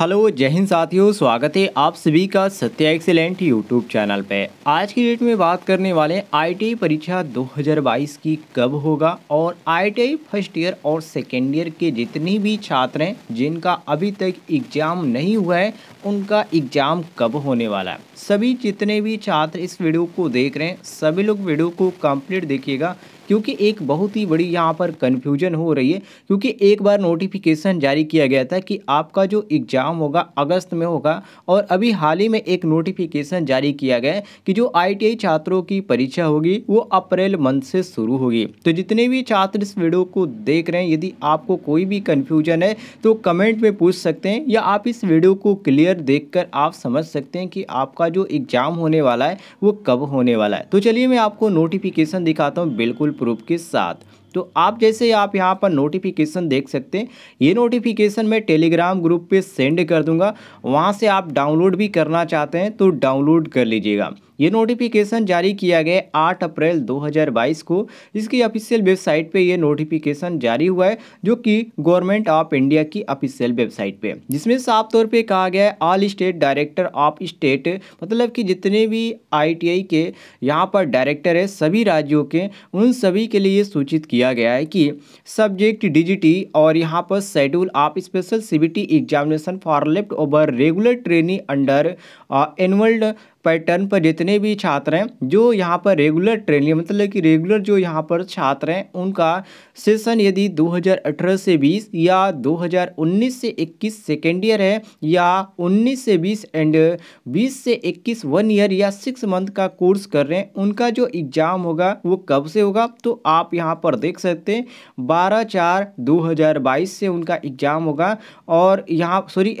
hello जय हिंद साथियों स्वागत है आप सभी का सत्या एक्सेलेंट यूट्यूब चैनल पे आज की डेट में बात करने वाले आई परीक्षा 2022 की कब होगा और आई फर्स्ट ईयर और सेकेंड ईयर के जितने भी छात्र हैं जिनका अभी तक एग्जाम नहीं हुआ है उनका एग्जाम कब होने वाला है सभी जितने भी छात्र इस वीडियो को देख रहे हैं सभी लोग वीडियो को कम्प्लीट देखिएगा क्योंकि एक बहुत ही बड़ी यहाँ पर कन्फ्यूजन हो रही है क्योंकि एक बार नोटिफिकेशन जारी किया गया था कि आपका जो एग्जाम एग्ज़ाम होगा अगस्त में होगा और अभी हाल ही में एक नोटिफिकेशन जारी किया गया कि जो आई छात्रों की परीक्षा होगी वो अप्रैल मंथ से शुरू होगी तो जितने भी छात्र इस वीडियो को देख रहे हैं यदि आपको कोई भी कन्फ्यूजन है तो कमेंट में पूछ सकते हैं या आप इस वीडियो को क्लियर देख आप समझ सकते हैं कि आपका जो एग्ज़ाम होने वाला है वो कब होने वाला है तो चलिए मैं आपको नोटिफिकेशन दिखाता हूँ बिल्कुल प्रूफ के साथ तो आप जैसे आप यहाँ पर नोटिफिकेशन देख सकते हैं ये नोटिफिकेशन मैं टेलीग्राम ग्रुप पे सेंड कर दूंगा वहाँ से आप डाउनलोड भी करना चाहते हैं तो डाउनलोड कर लीजिएगा ये नोटिफिकेशन जारी किया गया आठ अप्रैल 2022 को इसकी ऑफिशियल वेबसाइट पे ये नोटिफिकेशन जारी हुआ है जो कि गवर्नमेंट ऑफ इंडिया की ऑफिशियल वेबसाइट पे जिसमें साफ तौर पे कहा गया है all state director of state मतलब कि जितने भी आई के यहाँ पर डायरेक्टर है सभी राज्यों के उन सभी के लिए सूचित किया गया है कि सब्जेक्ट डिजिटी और यहाँ पर schedule of special C examination for left over regular training under annulled pattern पर जितने भी छात्र हैं जो यहाँ पर रेगुलर ट्रेनिंग मतलब कि रेगुलर जो यहाँ पर छात्र हैं उनका सेशन यदि 2018 से 20 या 2019 से 21 सेकेंड ईयर है या 19 से 20 एंड 20 से 21 वन ईयर या सिक्स मंथ का कोर्स कर रहे हैं उनका जो एग्ज़ाम होगा वो कब से होगा तो आप यहाँ पर देख सकते हैं बारह चार दो से उनका एग्ज़ाम होगा और यहाँ सॉरी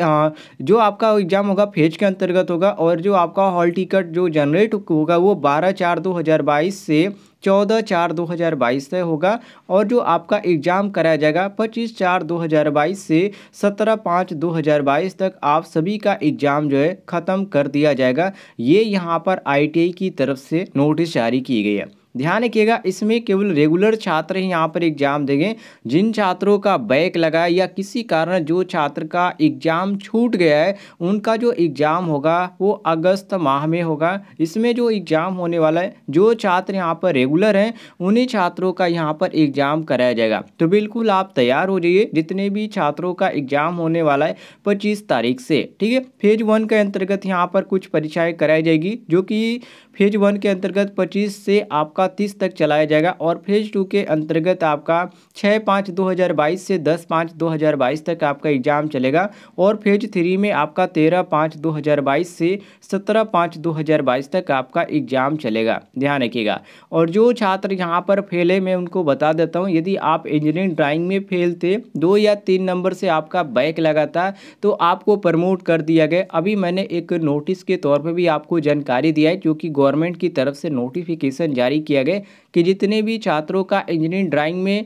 जो आपका एग्ज़ाम होगा फेज के अंतर्गत होगा और जो आपका हॉल टिकट जो जनरेट होगा वो बारह चार दो हज़ार बाईस से चौदह चार दो हज़ार बाईस तय होगा और जो आपका एग्ज़ाम कराया जाएगा पच्चीस चार दो हज़ार बाईस से सत्रह पाँच दो हज़ार बाईस तक आप सभी का एग्ज़ाम जो है ख़त्म कर दिया जाएगा ये यहाँ पर आई की तरफ से नोटिस जारी की गई है ध्यान रखिएगा इसमें केवल रेगुलर छात्र ही यहाँ पर एग्जाम देंगे जिन छात्रों का बैक लगा या किसी कारण जो छात्र का एग्जाम छूट गया है उनका जो एग्जाम होगा वो अगस्त माह में होगा इसमें जो एग्जाम होने वाला है जो छात्र यहाँ पर रेगुलर हैं उन्हीं छात्रों का यहाँ पर एग्जाम कराया जाएगा तो बिल्कुल आप तैयार हो जाइए जितने भी छात्रों का एग्जाम होने वाला है पच्चीस तारीख से ठीक है फेज वन के अंतर्गत यहाँ पर कुछ परीक्षाएं कराई जाएगी जो कि फेज वन के अंतर्गत पच्चीस से आप आपका तीस तक चलाया जाएगा और फेज़ टू के अंतर्गत आपका छः पाँच दो हज़ार बाईस से दस पाँच दो हज़ार बाईस तक आपका एग्ज़ाम चलेगा और फेज़ थ्री में आपका तेरह पाँच दो हज़ार बाईस से सत्रह पाँच दो हज़ार बाईस तक आपका एग्ज़ाम चलेगा ध्यान रखिएगा और जो छात्र यहाँ पर फेल है मैं उनको बता देता हूँ यदि आप इंजीनियरिंग ड्राइंग में फेल थे दो या तीन नंबर से आपका बैक लगा था तो आपको प्रमोट कर दिया गया अभी मैंने एक नोटिस के तौर पर भी आपको जानकारी दिया है जो कि गवर्नमेंट की तरफ से नोटिफिकेशन जारी किया गया कि जितने भी छात्रों का इंजीनियरिंग ड्राइंग में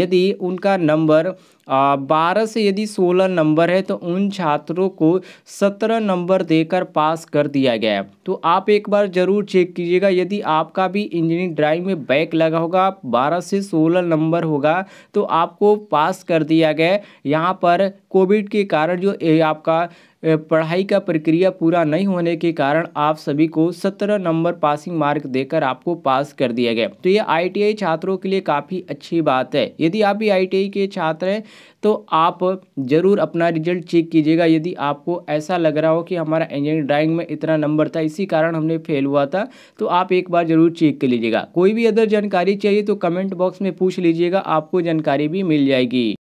यदि उनका नंबर बारह से यदि सोलह नंबर है तो उन छात्रों को सत्रह नंबर देकर पास कर दिया गया है तो आप एक बार ज़रूर चेक कीजिएगा यदि आपका भी इंजीनियरिंग ड्राइंग में बैक लगा होगा बारह से सोलह नंबर होगा तो आपको पास कर दिया गया यहाँ पर कोविड के कारण जो आपका पढ़ाई का प्रक्रिया पूरा नहीं होने के कारण आप सभी को सत्रह नंबर पासिंग मार्क देकर आपको पास कर दिया गया तो ये आईटीआई छात्रों के लिए काफ़ी अच्छी बात है यदि आप भी आईटीआई के छात्र हैं तो आप ज़रूर अपना रिजल्ट चेक कीजिएगा यदि आपको ऐसा लग रहा हो कि हमारा इंजीनियरिंग ड्राइंग में इतना नंबर था इसी कारण हमने फेल हुआ था तो आप एक बार ज़रूर चेक कर लीजिएगा कोई भी अदर जानकारी चाहिए तो कमेंट बॉक्स में पूछ लीजिएगा आपको जानकारी भी मिल जाएगी